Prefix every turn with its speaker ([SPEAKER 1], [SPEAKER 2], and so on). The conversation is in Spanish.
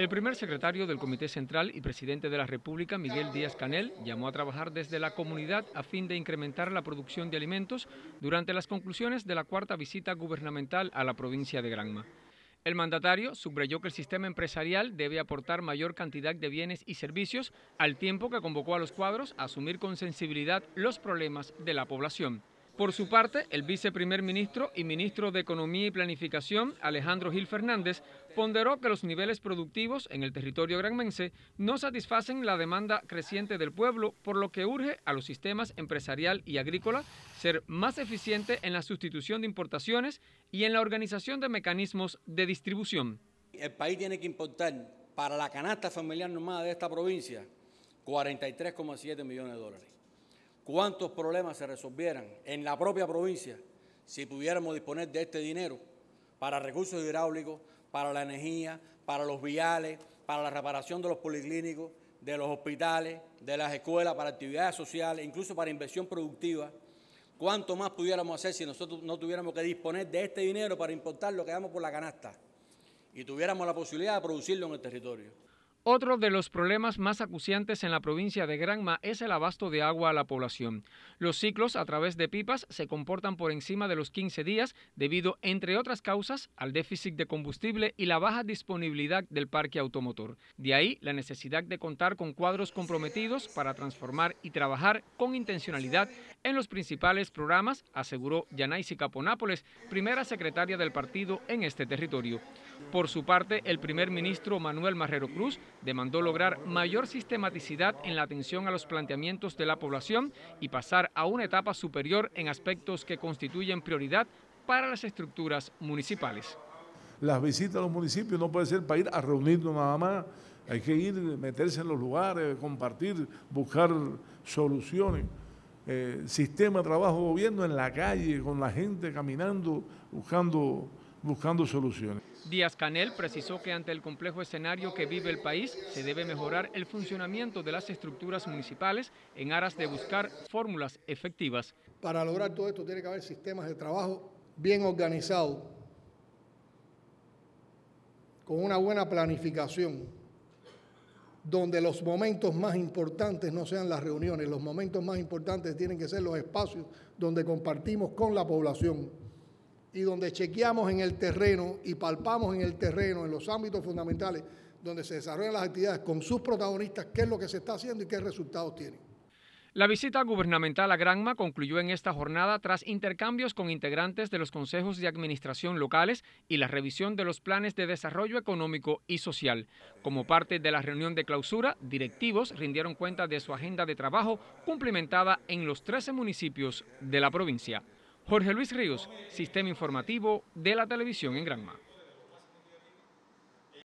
[SPEAKER 1] El primer secretario del Comité Central y presidente de la República, Miguel Díaz Canel, llamó a trabajar desde la comunidad a fin de incrementar la producción de alimentos durante las conclusiones de la cuarta visita gubernamental a la provincia de Granma. El mandatario subrayó que el sistema empresarial debe aportar mayor cantidad de bienes y servicios, al tiempo que convocó a los cuadros a asumir con sensibilidad los problemas de la población. Por su parte, el viceprimer ministro y ministro de Economía y Planificación, Alejandro Gil Fernández, ponderó que los niveles productivos en el territorio granmense no satisfacen la demanda creciente del pueblo, por lo que urge a los sistemas empresarial y agrícola ser más eficientes en la sustitución de importaciones y en la organización de mecanismos de distribución.
[SPEAKER 2] El país tiene que importar para la canasta familiar nomada de esta provincia 43,7 millones de dólares cuántos problemas se resolvieran en la propia provincia si pudiéramos disponer de este dinero para recursos hidráulicos, para la energía, para los viales, para la reparación de los policlínicos, de los hospitales, de las escuelas, para actividades sociales, incluso para inversión productiva. ¿Cuánto más pudiéramos hacer si nosotros no tuviéramos que disponer de este dinero para importar lo que damos por la canasta y tuviéramos la posibilidad de producirlo en el territorio?
[SPEAKER 1] Otro de los problemas más acuciantes en la provincia de Granma es el abasto de agua a la población. Los ciclos a través de pipas se comportan por encima de los 15 días debido, entre otras causas, al déficit de combustible y la baja disponibilidad del parque automotor. De ahí la necesidad de contar con cuadros comprometidos para transformar y trabajar con intencionalidad en los principales programas, aseguró Yanaisi Caponápoles, primera secretaria del partido en este territorio. Por su parte, el primer ministro Manuel Marrero Cruz demandó lograr mayor sistematicidad en la atención a los planteamientos de la población y pasar a una etapa superior en aspectos que constituyen prioridad para las estructuras municipales.
[SPEAKER 3] Las visitas a los municipios no puede ser para ir a reunirnos nada más, hay que ir, meterse en los lugares, compartir, buscar soluciones. Eh, sistema de trabajo gobierno en la calle, con la gente caminando, buscando buscando soluciones.
[SPEAKER 1] Díaz Canel precisó que ante el complejo escenario que vive el país se debe mejorar el funcionamiento de las estructuras municipales en aras de buscar fórmulas efectivas.
[SPEAKER 4] Para lograr todo esto tiene que haber sistemas de trabajo bien organizados, con una buena planificación, donde los momentos más importantes no sean las reuniones, los momentos más importantes tienen que ser los espacios donde compartimos con la población y donde chequeamos en el terreno y palpamos en el terreno, en los ámbitos fundamentales donde se desarrollan las actividades con sus protagonistas, qué es lo que se está haciendo y qué resultados tienen.
[SPEAKER 1] La visita gubernamental a Granma concluyó en esta jornada tras intercambios con integrantes de los consejos de administración locales y la revisión de los planes de desarrollo económico y social. Como parte de la reunión de clausura, directivos rindieron cuenta de su agenda de trabajo cumplimentada en los 13 municipios de la provincia. Jorge Luis Ríos, Sistema Informativo de la Televisión en Granma.